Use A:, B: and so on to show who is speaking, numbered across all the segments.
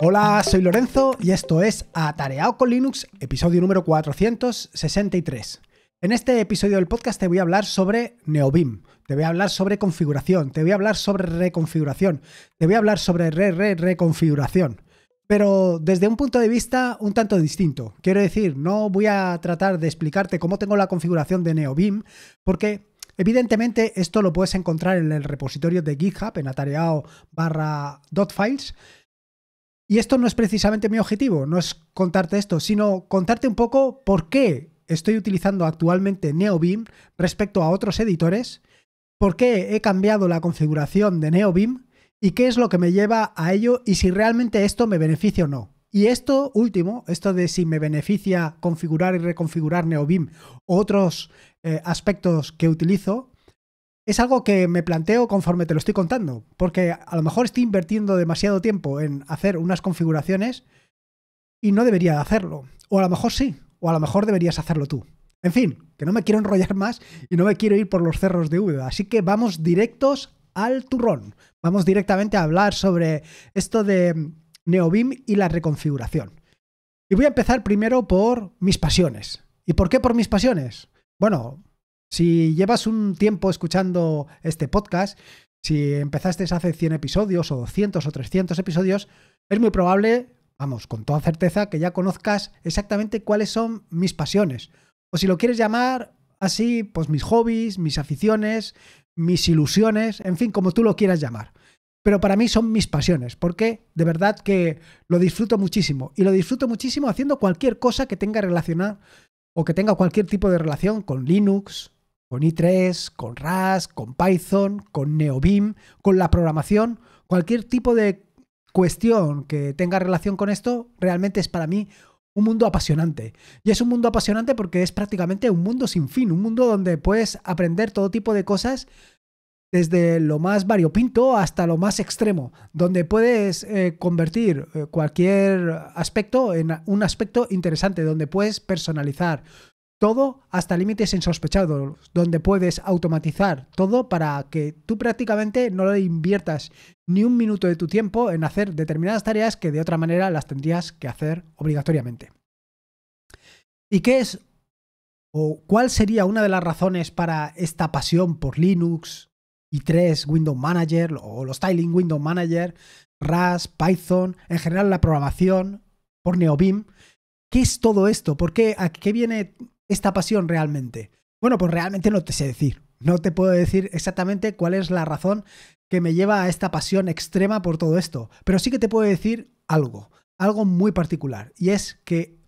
A: Hola, soy Lorenzo y esto es Atareado con Linux, episodio número 463. En este episodio del podcast te voy a hablar sobre Neobim, te voy a hablar sobre configuración, te voy a hablar sobre reconfiguración, te voy a hablar sobre re-re-reconfiguración. Pero desde un punto de vista un tanto distinto. Quiero decir, no voy a tratar de explicarte cómo tengo la configuración de Neobim, porque Evidentemente, esto lo puedes encontrar en el repositorio de GitHub, en atareado barra y esto no es precisamente mi objetivo, no es contarte esto, sino contarte un poco por qué estoy utilizando actualmente NeoBeam respecto a otros editores, por qué he cambiado la configuración de NeoBeam y qué es lo que me lleva a ello y si realmente esto me beneficia o no. Y esto último, esto de si me beneficia configurar y reconfigurar NeoBeam o otros eh, aspectos que utilizo, es algo que me planteo conforme te lo estoy contando, porque a lo mejor estoy invirtiendo demasiado tiempo en hacer unas configuraciones y no debería hacerlo. O a lo mejor sí, o a lo mejor deberías hacerlo tú. En fin, que no me quiero enrollar más y no me quiero ir por los cerros de Úbeda, así que vamos directos al turrón. Vamos directamente a hablar sobre esto de neobim y la reconfiguración. Y voy a empezar primero por mis pasiones. ¿Y por qué por mis pasiones? Bueno, si llevas un tiempo escuchando este podcast, si empezaste hace 100 episodios o 200 o 300 episodios, es muy probable, vamos, con toda certeza, que ya conozcas exactamente cuáles son mis pasiones. O si lo quieres llamar así, pues mis hobbies, mis aficiones, mis ilusiones, en fin, como tú lo quieras llamar. Pero para mí son mis pasiones, porque de verdad que lo disfruto muchísimo. Y lo disfruto muchísimo haciendo cualquier cosa que tenga relación, o que tenga cualquier tipo de relación con Linux, con i3, con RAS, con Python, con NeoBeam, con la programación, cualquier tipo de cuestión que tenga relación con esto, realmente es para mí un mundo apasionante. Y es un mundo apasionante porque es prácticamente un mundo sin fin, un mundo donde puedes aprender todo tipo de cosas desde lo más variopinto hasta lo más extremo, donde puedes eh, convertir eh, cualquier aspecto en un aspecto interesante, donde puedes personalizar, todo hasta límites insospechados, donde puedes automatizar todo para que tú prácticamente no le inviertas ni un minuto de tu tiempo en hacer determinadas tareas que de otra manera las tendrías que hacer obligatoriamente. ¿Y qué es o cuál sería una de las razones para esta pasión por Linux, y 3 Windows Manager o los Styling Windows Manager, RAS, Python, en general la programación, por NeoBeam? ¿Qué es todo esto? ¿Por qué? ¿A qué viene esta pasión realmente? Bueno, pues realmente no te sé decir. No te puedo decir exactamente cuál es la razón que me lleva a esta pasión extrema por todo esto, pero sí que te puedo decir algo, algo muy particular, y es que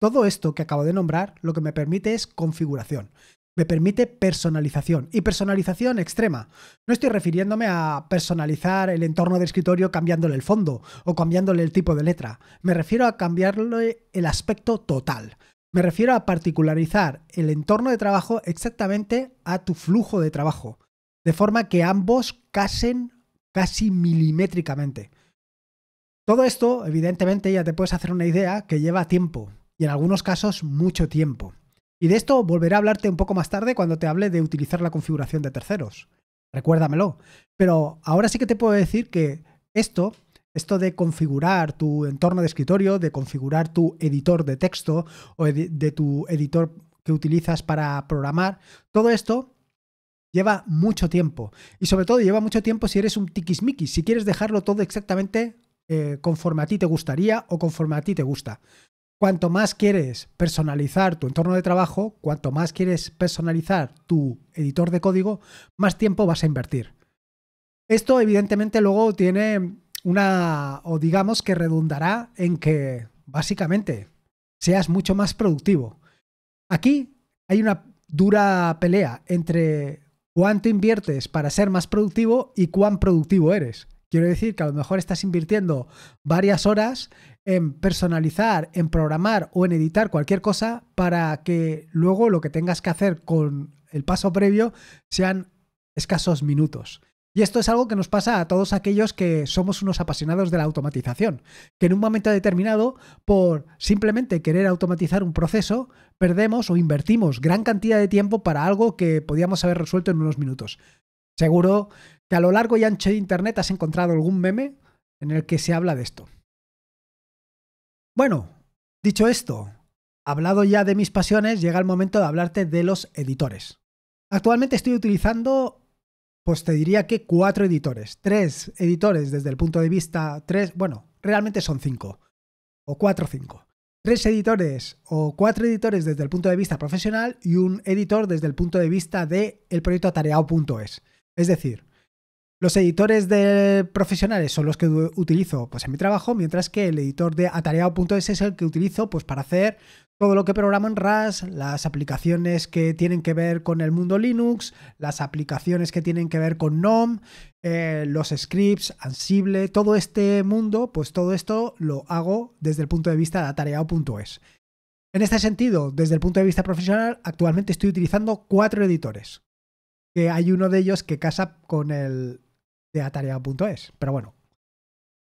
A: todo esto que acabo de nombrar lo que me permite es configuración me permite personalización. Y personalización extrema. No estoy refiriéndome a personalizar el entorno de escritorio cambiándole el fondo o cambiándole el tipo de letra. Me refiero a cambiarle el aspecto total. Me refiero a particularizar el entorno de trabajo exactamente a tu flujo de trabajo, de forma que ambos casen casi milimétricamente. Todo esto, evidentemente, ya te puedes hacer una idea que lleva tiempo, y en algunos casos mucho tiempo. Y de esto volveré a hablarte un poco más tarde cuando te hable de utilizar la configuración de terceros. Recuérdamelo. Pero ahora sí que te puedo decir que esto esto de configurar tu entorno de escritorio, de configurar tu editor de texto o de tu editor que utilizas para programar, todo esto lleva mucho tiempo. Y sobre todo lleva mucho tiempo si eres un tiquismiquis, si quieres dejarlo todo exactamente eh, conforme a ti te gustaría o conforme a ti te gusta. Cuanto más quieres personalizar tu entorno de trabajo, cuanto más quieres personalizar tu editor de código, más tiempo vas a invertir. Esto evidentemente luego tiene una, o digamos que redundará en que básicamente seas mucho más productivo. Aquí hay una dura pelea entre cuánto inviertes para ser más productivo y cuán productivo eres. Quiero decir que a lo mejor estás invirtiendo varias horas en personalizar, en programar o en editar cualquier cosa para que luego lo que tengas que hacer con el paso previo sean escasos minutos. Y esto es algo que nos pasa a todos aquellos que somos unos apasionados de la automatización, que en un momento determinado, por simplemente querer automatizar un proceso, perdemos o invertimos gran cantidad de tiempo para algo que podíamos haber resuelto en unos minutos. Seguro que a lo largo y ancho de Internet has encontrado algún meme en el que se habla de esto. Bueno, dicho esto, hablado ya de mis pasiones, llega el momento de hablarte de los editores. Actualmente estoy utilizando pues te diría que cuatro editores. Tres editores desde el punto de vista. Tres, bueno, realmente son cinco. O cuatro cinco. Tres editores o cuatro editores desde el punto de vista profesional y un editor desde el punto de vista de el proyecto atareado.es. Es decir, los editores de profesionales son los que utilizo pues, en mi trabajo, mientras que el editor de atareado.es es el que utilizo pues, para hacer todo lo que programan RAS, las aplicaciones que tienen que ver con el mundo Linux, las aplicaciones que tienen que ver con GNOME, eh, los scripts, Ansible, todo este mundo, pues todo esto lo hago desde el punto de vista de atareado.es. En este sentido, desde el punto de vista profesional, actualmente estoy utilizando cuatro editores, que hay uno de ellos que casa con el de atareado.es, pero bueno,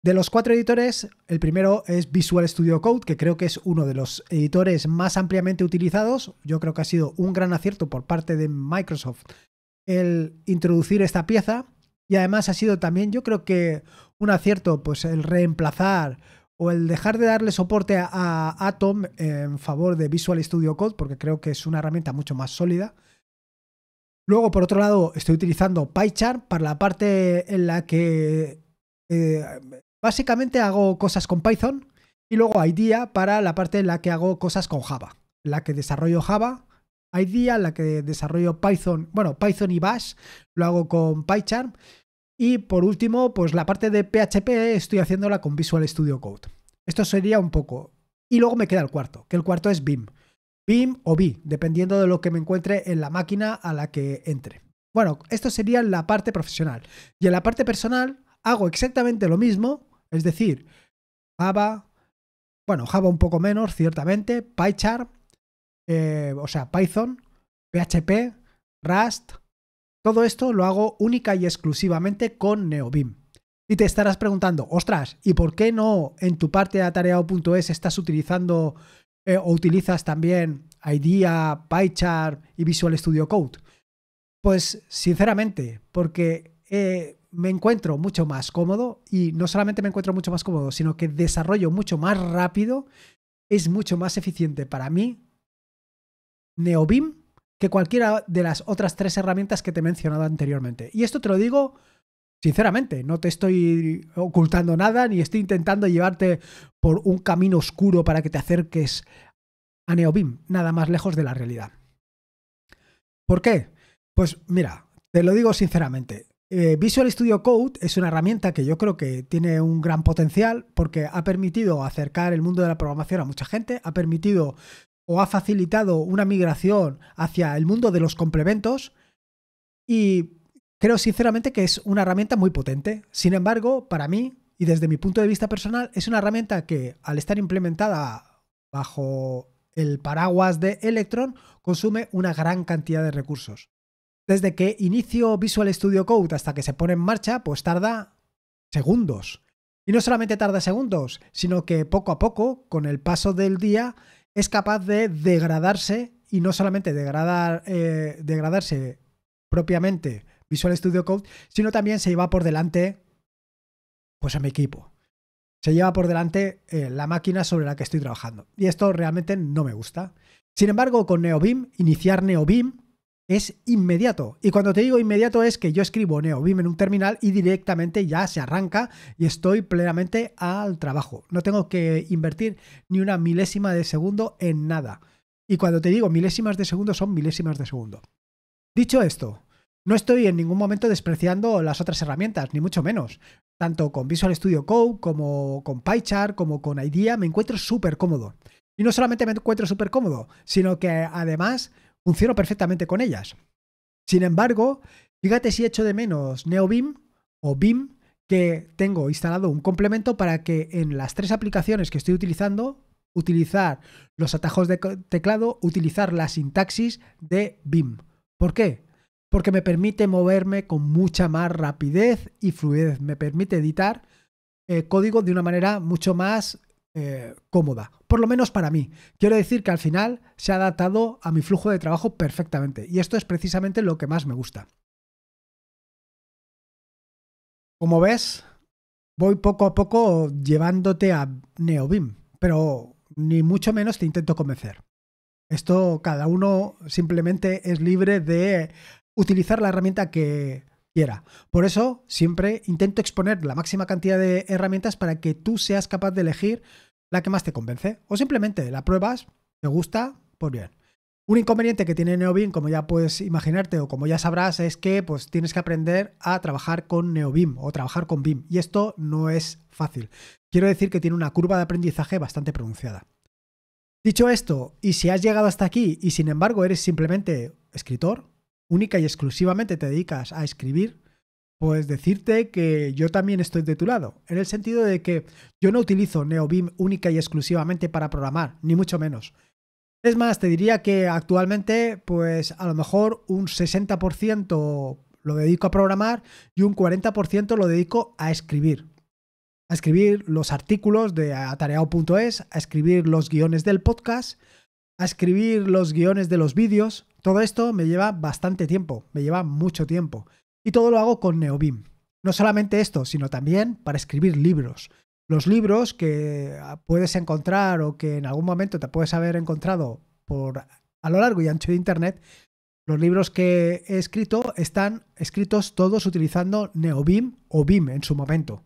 A: de los cuatro editores, el primero es Visual Studio Code, que creo que es uno de los editores más ampliamente utilizados. Yo creo que ha sido un gran acierto por parte de Microsoft el introducir esta pieza. Y además ha sido también, yo creo que un acierto, pues el reemplazar o el dejar de darle soporte a Atom en favor de Visual Studio Code, porque creo que es una herramienta mucho más sólida. Luego, por otro lado, estoy utilizando PyCharm para la parte en la que eh, Básicamente hago cosas con Python y luego IDEA para la parte en la que hago cosas con Java, la que desarrollo Java. IDEA, la que desarrollo Python, bueno, Python y Bash, lo hago con PyCharm. Y por último, pues la parte de PHP estoy haciéndola con Visual Studio Code. Esto sería un poco. Y luego me queda el cuarto, que el cuarto es BIM. BIM o BI, dependiendo de lo que me encuentre en la máquina a la que entre. Bueno, esto sería la parte profesional. Y en la parte personal hago exactamente lo mismo, es decir, Java, bueno, Java un poco menos, ciertamente, PyCharm, eh, o sea, Python, PHP, Rust, todo esto lo hago única y exclusivamente con NeoBeam. Y te estarás preguntando, ostras, ¿y por qué no en tu parte de atareado.es estás utilizando eh, o utilizas también IDEA, PyCharm y Visual Studio Code? Pues sinceramente, porque eh, me encuentro mucho más cómodo y no solamente me encuentro mucho más cómodo, sino que desarrollo mucho más rápido, es mucho más eficiente para mí Neobim que cualquiera de las otras tres herramientas que te he mencionado anteriormente. Y esto te lo digo sinceramente, no te estoy ocultando nada ni estoy intentando llevarte por un camino oscuro para que te acerques a Neobim, nada más lejos de la realidad. ¿Por qué? Pues mira, te lo digo sinceramente, eh, Visual Studio Code es una herramienta que yo creo que tiene un gran potencial porque ha permitido acercar el mundo de la programación a mucha gente, ha permitido o ha facilitado una migración hacia el mundo de los complementos y creo sinceramente que es una herramienta muy potente. Sin embargo, para mí y desde mi punto de vista personal, es una herramienta que al estar implementada bajo el paraguas de Electron consume una gran cantidad de recursos. Desde que inicio Visual Studio Code hasta que se pone en marcha, pues tarda segundos. Y no solamente tarda segundos, sino que poco a poco, con el paso del día, es capaz de degradarse y no solamente degradar, eh, degradarse propiamente Visual Studio Code, sino también se lleva por delante pues a mi equipo. Se lleva por delante eh, la máquina sobre la que estoy trabajando. Y esto realmente no me gusta. Sin embargo, con NeoBeam, iniciar NeoBeam es inmediato. Y cuando te digo inmediato es que yo escribo neovim en un terminal y directamente ya se arranca y estoy plenamente al trabajo. No tengo que invertir ni una milésima de segundo en nada. Y cuando te digo milésimas de segundo son milésimas de segundo. Dicho esto, no estoy en ningún momento despreciando las otras herramientas, ni mucho menos. Tanto con Visual Studio Code, como con PyChart, como con IDEA, me encuentro súper cómodo. Y no solamente me encuentro súper cómodo, sino que además Funciono perfectamente con ellas. Sin embargo, fíjate si echo de menos NeoBIM o BIM, que tengo instalado un complemento para que en las tres aplicaciones que estoy utilizando, utilizar los atajos de teclado, utilizar la sintaxis de BIM. ¿Por qué? Porque me permite moverme con mucha más rapidez y fluidez. Me permite editar eh, código de una manera mucho más eh, cómoda, por lo menos para mí. Quiero decir que al final se ha adaptado a mi flujo de trabajo perfectamente y esto es precisamente lo que más me gusta. Como ves, voy poco a poco llevándote a Neobim, pero ni mucho menos te intento convencer. Esto cada uno simplemente es libre de utilizar la herramienta que quiera. Por eso siempre intento exponer la máxima cantidad de herramientas para que tú seas capaz de elegir la que más te convence, o simplemente la pruebas, te gusta, pues bien. Un inconveniente que tiene Neobim, como ya puedes imaginarte o como ya sabrás, es que pues, tienes que aprender a trabajar con Neobim o trabajar con BIM. Y esto no es fácil. Quiero decir que tiene una curva de aprendizaje bastante pronunciada. Dicho esto, y si has llegado hasta aquí y sin embargo eres simplemente escritor, única y exclusivamente te dedicas a escribir, pues decirte que yo también estoy de tu lado, en el sentido de que yo no utilizo NeoBeam única y exclusivamente para programar, ni mucho menos. Es más, te diría que actualmente, pues a lo mejor un 60% lo dedico a programar y un 40% lo dedico a escribir. A escribir los artículos de atareado.es, a escribir los guiones del podcast, a escribir los guiones de los vídeos. Todo esto me lleva bastante tiempo, me lleva mucho tiempo. Y todo lo hago con Neobim. No solamente esto, sino también para escribir libros. Los libros que ah, puedes encontrar o que en algún momento te puedes haber encontrado por a lo largo y ancho de internet, los libros que he escrito están escritos todos utilizando NeoBIM o BIM en su momento.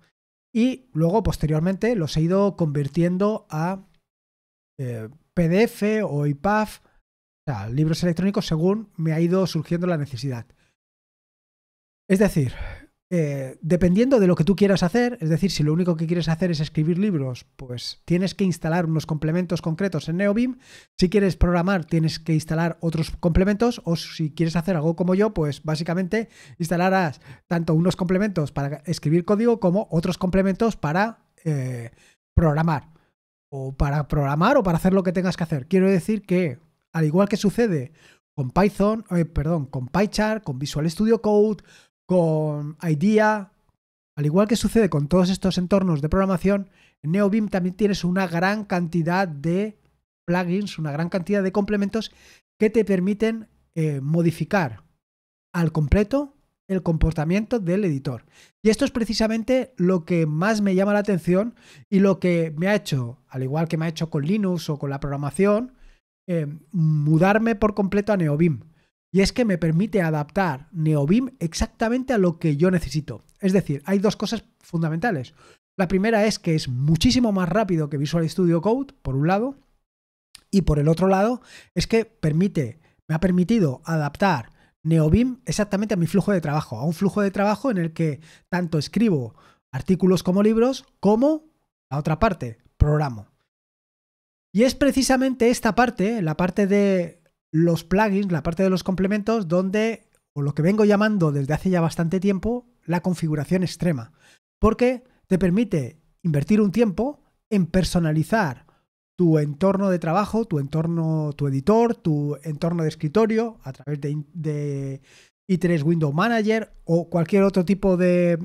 A: Y luego, posteriormente, los he ido convirtiendo a eh, PDF o IPAF, o sea, libros electrónicos según me ha ido surgiendo la necesidad. Es decir, eh, dependiendo de lo que tú quieras hacer, es decir, si lo único que quieres hacer es escribir libros, pues tienes que instalar unos complementos concretos en NeoBeam. Si quieres programar, tienes que instalar otros complementos. O si quieres hacer algo como yo, pues básicamente instalarás tanto unos complementos para escribir código como otros complementos para eh, programar. O para programar o para hacer lo que tengas que hacer. Quiero decir que, al igual que sucede con Python, eh, perdón, con PyChar, con Visual Studio Code, con IDEA. Al igual que sucede con todos estos entornos de programación, en también tienes una gran cantidad de plugins, una gran cantidad de complementos que te permiten eh, modificar al completo el comportamiento del editor. Y esto es precisamente lo que más me llama la atención y lo que me ha hecho, al igual que me ha hecho con Linux o con la programación, eh, mudarme por completo a Neobim y es que me permite adaptar NeoBeam exactamente a lo que yo necesito. Es decir, hay dos cosas fundamentales. La primera es que es muchísimo más rápido que Visual Studio Code, por un lado, y por el otro lado es que permite, me ha permitido adaptar NeoBeam exactamente a mi flujo de trabajo, a un flujo de trabajo en el que tanto escribo artículos como libros, como la otra parte, programo. Y es precisamente esta parte, la parte de los plugins, la parte de los complementos, donde, o lo que vengo llamando desde hace ya bastante tiempo, la configuración extrema. Porque te permite invertir un tiempo en personalizar tu entorno de trabajo, tu entorno, tu editor, tu entorno de escritorio a través de, de i3 Window Manager o cualquier otro tipo de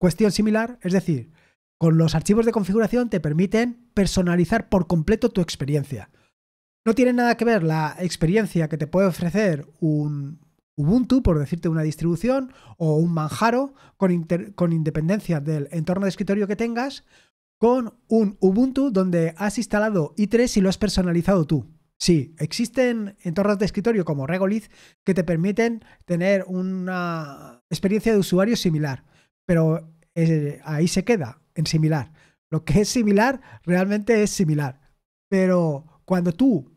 A: cuestión similar. Es decir, con los archivos de configuración te permiten personalizar por completo tu experiencia. No tiene nada que ver la experiencia que te puede ofrecer un Ubuntu, por decirte una distribución, o un Manjaro, con, independencia del entorno de escritorio que tengas, con un Ubuntu donde has instalado i3 y lo has personalizado tú. Sí, existen entornos de escritorio como Regolith que te permiten tener una experiencia de usuario similar, pero eh, ahí se queda, en similar. Lo que es similar realmente es similar, pero cuando tú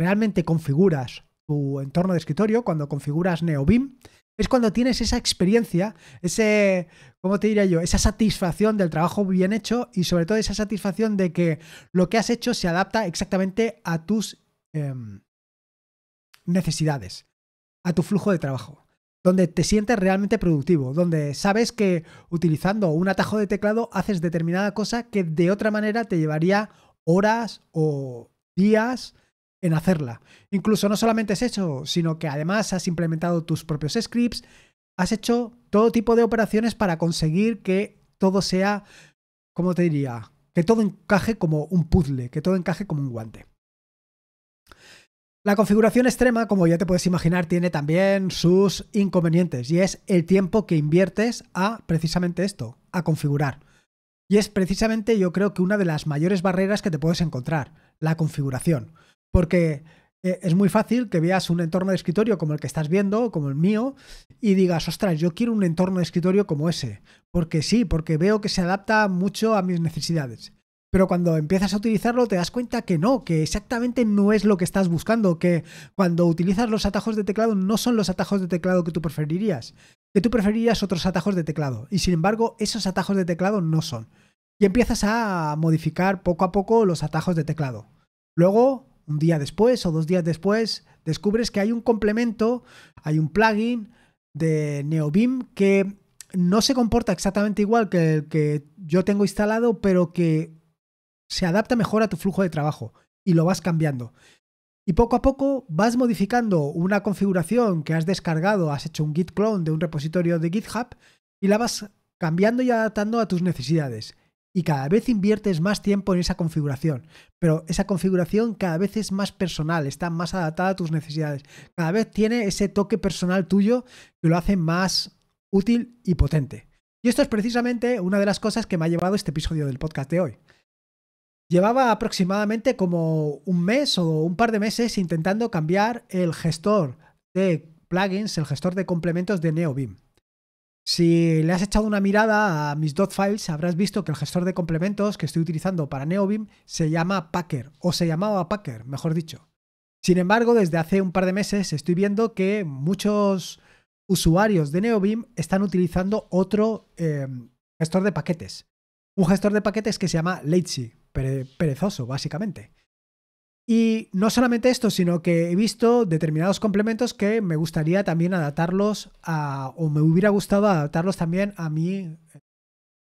A: realmente configuras tu entorno de escritorio, cuando configuras NeoBeam, es cuando tienes esa experiencia, ese, ¿cómo te diría yo? Esa satisfacción del trabajo bien hecho y sobre todo esa satisfacción de que lo que has hecho se adapta exactamente a tus em, necesidades, a tu flujo de trabajo, donde te sientes realmente productivo, donde sabes que utilizando un atajo de teclado haces determinada cosa que de otra manera te llevaría horas o días en hacerla. Incluso no solamente es hecho, sino que además has implementado tus propios scripts, has hecho todo tipo de operaciones para conseguir que todo sea, ¿cómo te diría? Que todo encaje como un puzzle, que todo encaje como un guante. La configuración extrema, como ya te puedes imaginar, tiene también sus inconvenientes y es el tiempo que inviertes a precisamente esto, a configurar. Y es precisamente yo creo que una de las mayores barreras que te puedes encontrar, la configuración. Porque eh, es muy fácil que veas un entorno de escritorio como el que estás viendo, como el mío, y digas, ostras, yo quiero un entorno de escritorio como ese. Porque sí, porque veo que se adapta mucho a mis necesidades. Pero cuando empiezas a utilizarlo te das cuenta que no, que exactamente no es lo que estás buscando, que cuando utilizas los atajos de teclado no son los atajos de teclado que tú preferirías, que tú preferirías otros atajos de teclado, y sin embargo esos atajos de teclado no son. Y empiezas a modificar poco a poco los atajos de teclado. Luego un día después o dos días después, descubres que hay un complemento, hay un plugin de Neobim que no se comporta exactamente igual que el que yo tengo instalado, pero que se adapta mejor a tu flujo de trabajo y lo vas cambiando. Y poco a poco vas modificando una configuración que has descargado, has hecho un git clone de un repositorio de GitHub y la vas cambiando y adaptando a tus necesidades y cada vez inviertes más tiempo en esa configuración, pero esa configuración cada vez es más personal, está más adaptada a tus necesidades, cada vez tiene ese toque personal tuyo que lo hace más útil y potente. Y esto es precisamente una de las cosas que me ha llevado este episodio del podcast de hoy. Llevaba aproximadamente como un mes o un par de meses intentando cambiar el gestor de plugins, el gestor de complementos de NeoBeam. Si le has echado una mirada a mis dot files, habrás visto que el gestor de complementos que estoy utilizando para Neobim se llama Packer, o se llamaba Packer, mejor dicho. Sin embargo, desde hace un par de meses estoy viendo que muchos usuarios de Neobim están utilizando otro em, gestor de paquetes. Un gestor de paquetes que se llama Lazy, perezoso, básicamente. Y no solamente esto, sino que he visto determinados complementos que me gustaría también adaptarlos a, o me hubiera gustado adaptarlos también a mi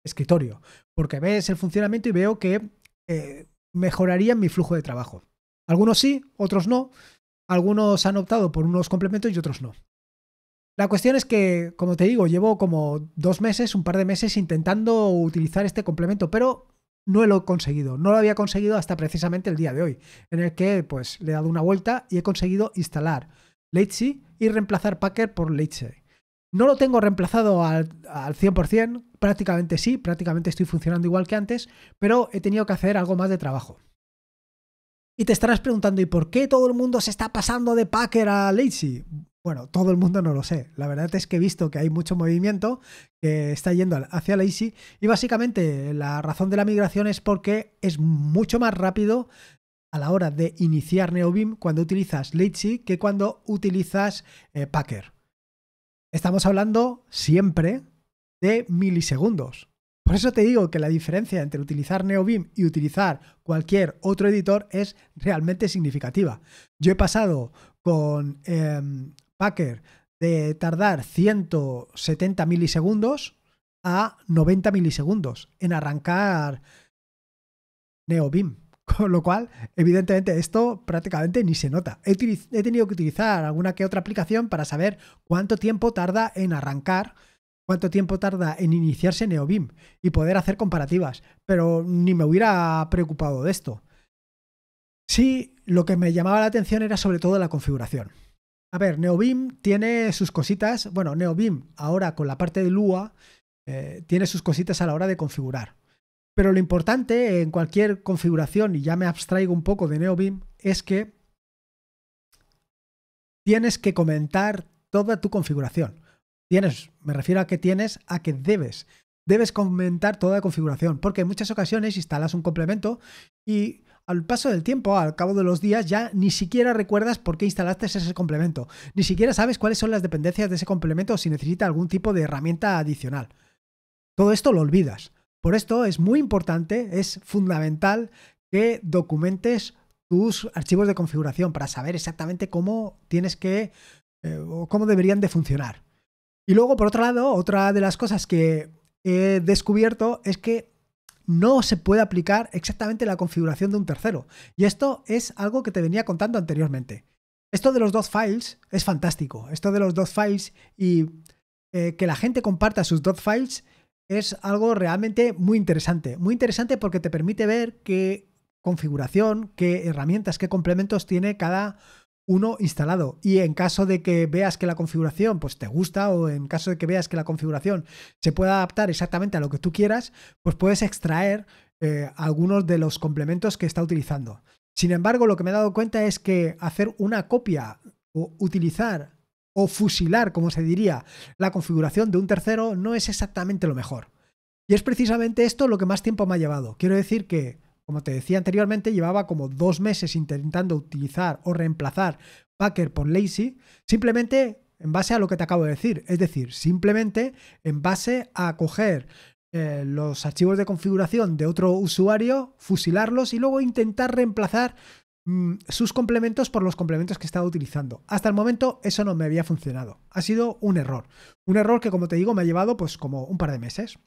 A: escritorio, porque ves el funcionamiento y veo que eh, mejorarían mi flujo de trabajo. Algunos sí, otros no. Algunos han optado por unos complementos y otros no. La cuestión es que, como te digo, llevo como dos meses, un par de meses intentando utilizar este complemento, pero no lo he conseguido. No lo había conseguido hasta precisamente el día de hoy, en el que pues le he dado una vuelta y he conseguido instalar Leitzi y reemplazar Packer por Leitzi No lo tengo reemplazado al, al 100%, prácticamente sí, prácticamente estoy funcionando igual que antes, pero he tenido que hacer algo más de trabajo. Y te estarás preguntando, ¿y por qué todo el mundo se está pasando de Packer a Leitzi bueno, todo el mundo no lo sé. La verdad es que he visto que hay mucho movimiento que está yendo hacia la Easy. y básicamente la razón de la migración es porque es mucho más rápido a la hora de iniciar NeoBeam cuando utilizas Lazy que cuando utilizas eh, Packer. Estamos hablando siempre de milisegundos. Por eso te digo que la diferencia entre utilizar NeoBeam y utilizar cualquier otro editor es realmente significativa. Yo he pasado con em, de tardar 170 milisegundos a 90 milisegundos en arrancar NeoBim, Con lo cual, evidentemente, esto prácticamente ni se nota. He, tenido que utilizar alguna que otra aplicación para saber cuánto tiempo tarda en arrancar, cuánto tiempo tarda en iniciarse NeoBim y poder hacer comparativas, pero ni me hubiera preocupado de esto. Sí, lo que me llamaba la atención era sobre todo la configuración. A ver, Neobim tiene sus cositas. Bueno, Neobim ahora con la parte de Lua eh, tiene sus cositas a la hora de configurar. Pero lo importante en cualquier configuración, y ya me abstraigo un poco de Neobim, es que tienes que comentar toda tu configuración. Tienes, me refiero a que tienes, a que debes. Debes comentar toda la configuración, porque en muchas ocasiones instalas un complemento y al paso del tiempo, al cabo de los días, ya ni siquiera recuerdas por qué instalaste ese complemento. Ni siquiera sabes cuáles son las dependencias de ese complemento o si necesita algún tipo de herramienta adicional. Todo esto lo olvidas. Por esto es muy importante, es fundamental que documentes tus archivos de configuración para saber exactamente cómo tienes que eh, o cómo deberían de funcionar. Y luego, por otro lado, otra de las cosas que he descubierto es que no se puede aplicar exactamente la configuración de un tercero. Y esto es algo que te venía contando anteriormente. Esto de los dos files es fantástico. Esto de los dos files y eh, que la gente comparta sus dos files es algo realmente muy interesante. Muy interesante porque te permite ver qué configuración, qué herramientas, qué complementos tiene cada uno instalado. Y en caso de que veas que la configuración pues te gusta o en caso de que veas que la configuración se puede adaptar exactamente a lo que tú quieras, pues puedes extraer eh, algunos de los complementos que está utilizando. Sin embargo, lo que me he dado cuenta es que hacer una copia o utilizar o fusilar, como se diría, la configuración de un tercero no es exactamente lo mejor. Y es precisamente esto lo que más tiempo me ha llevado. Quiero decir que como te decía anteriormente, llevaba como dos meses intentando utilizar o reemplazar Packer por Lazy, simplemente en base a lo que te acabo de decir. Es decir, simplemente en base a coger eh, los archivos de configuración de otro usuario, fusilarlos y luego intentar reemplazar mm, sus complementos por los complementos que estaba utilizando. Hasta el momento eso no me había funcionado. Ha sido un error. Un error que, como te digo, me ha llevado pues como un par de meses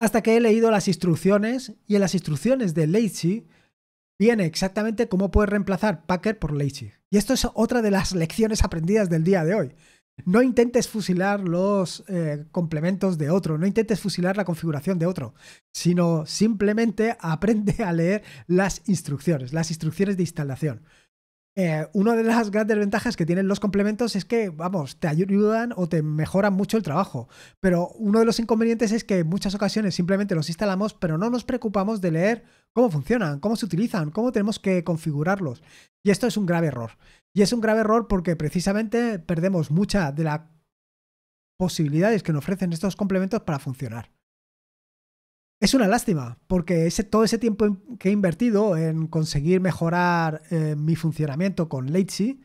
A: hasta que he leído las instrucciones y en las instrucciones de Leitchi viene exactamente cómo puedes reemplazar Packer por Leitchi. Y esto es otra de las lecciones aprendidas del día de hoy. No intentes fusilar los eh, complementos de otro, no intentes fusilar la configuración de otro, sino simplemente aprende a leer las instrucciones, las instrucciones de instalación. Eh, una de las grandes ventajas que tienen los complementos es que, vamos, te ayudan o te mejoran mucho el trabajo. Pero uno de los inconvenientes es que en muchas ocasiones simplemente los instalamos, pero no nos preocupamos de leer cómo funcionan, cómo se utilizan, cómo tenemos que configurarlos. Y esto es un grave error. Y es un grave error porque precisamente perdemos mucha de las posibilidades que nos ofrecen estos complementos para funcionar. Es una lástima, porque todo ese tiempo que he invertido en conseguir mejorar eh, mi funcionamiento con Lazy,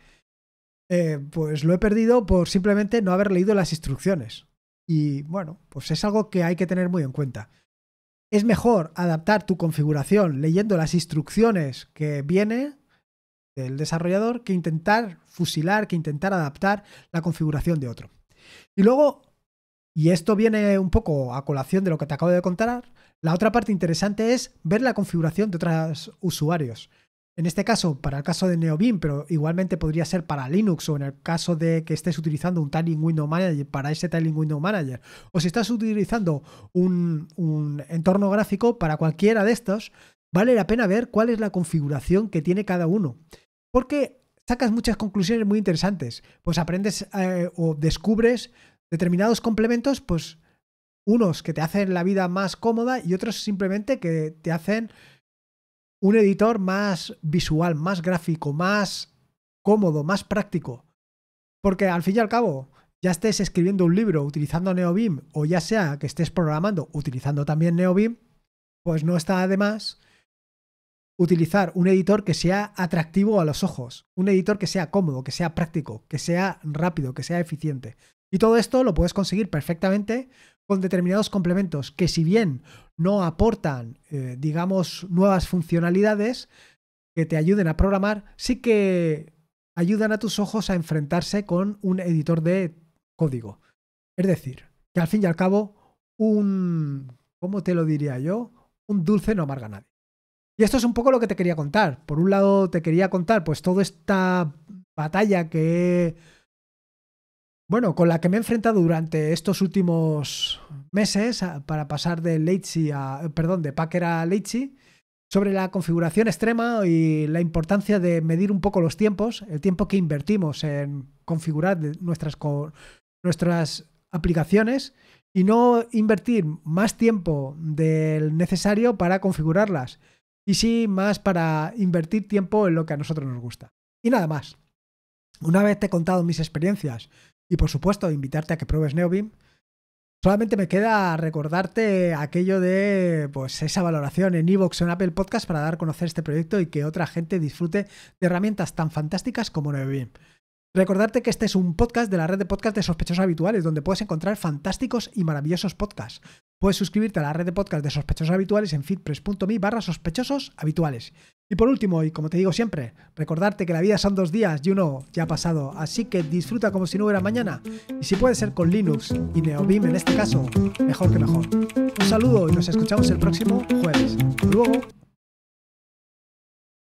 A: eh, pues lo he perdido por simplemente no haber leído las instrucciones. Y bueno, pues es algo que hay que tener muy en cuenta. Es mejor adaptar tu configuración leyendo las instrucciones que viene del desarrollador que intentar fusilar, que intentar adaptar la configuración de otro. Y luego, y esto viene un poco a colación de lo que te acabo de contar, la otra parte interesante es ver la configuración de otros usuarios. En este caso, para el caso de NeoBeam, pero igualmente podría ser para Linux o en el caso de que estés utilizando un Tiling Window Manager para ese Tiling Window Manager. O si estás utilizando un, entorno gráfico para cualquiera de estos, vale la pena ver cuál es la configuración que tiene cada uno. Porque sacas muchas conclusiones muy interesantes. Pues aprendes eh, o descubres determinados complementos, pues unos que te hacen la vida más cómoda y otros simplemente que te hacen un editor más visual, más gráfico, más cómodo, más práctico. Porque al fin y al cabo, ya estés escribiendo un libro utilizando NeoBeam o ya sea que estés programando utilizando también NeoBeam, pues no está de más utilizar un editor que sea atractivo a los ojos, un editor que sea cómodo, que sea práctico, que sea rápido, que sea eficiente. Y todo esto lo puedes conseguir perfectamente con determinados complementos que si bien no aportan, eh, digamos, nuevas funcionalidades que te ayuden a programar, sí que ayudan a tus ojos a enfrentarse con un editor de código. Es decir, que al fin y al cabo, un, ¿cómo te lo diría yo? Un dulce no amarga a nadie. Y esto es un poco lo que te quería contar. Por un lado, te quería contar pues toda esta batalla que he bueno, con la que me he enfrentado durante estos últimos meses para pasar de Leitzi a, perdón, de Packer a Leitzi, sobre la configuración extrema y la importancia de medir un poco los tiempos, el tiempo que invertimos en configurar nuestras, nuestras aplicaciones y no invertir más tiempo del necesario para configurarlas y sí más para invertir tiempo en lo que a nosotros nos gusta. Y nada más. Una vez te he contado mis experiencias y por supuesto, invitarte a que pruebes NeoBeam. Solamente me queda recordarte aquello de pues esa valoración en Evox o en Apple Podcast para dar a conocer este proyecto y que otra gente disfrute de herramientas tan fantásticas como NeoBeam. Recordarte que este es un podcast de la red de podcast de sospechosos habituales, donde puedes encontrar fantásticos y maravillosos podcasts. Puedes suscribirte a la red de podcast de sospechosos habituales en feedpress.me barra sospechosos habituales. Y por último, y como te digo siempre, recordarte que la vida son dos días y uno ya ha pasado, así que disfruta como si no hubiera mañana. Y si puede ser con Linux y NeoVim en este caso, mejor que mejor. Un saludo y nos escuchamos el próximo jueves. luego.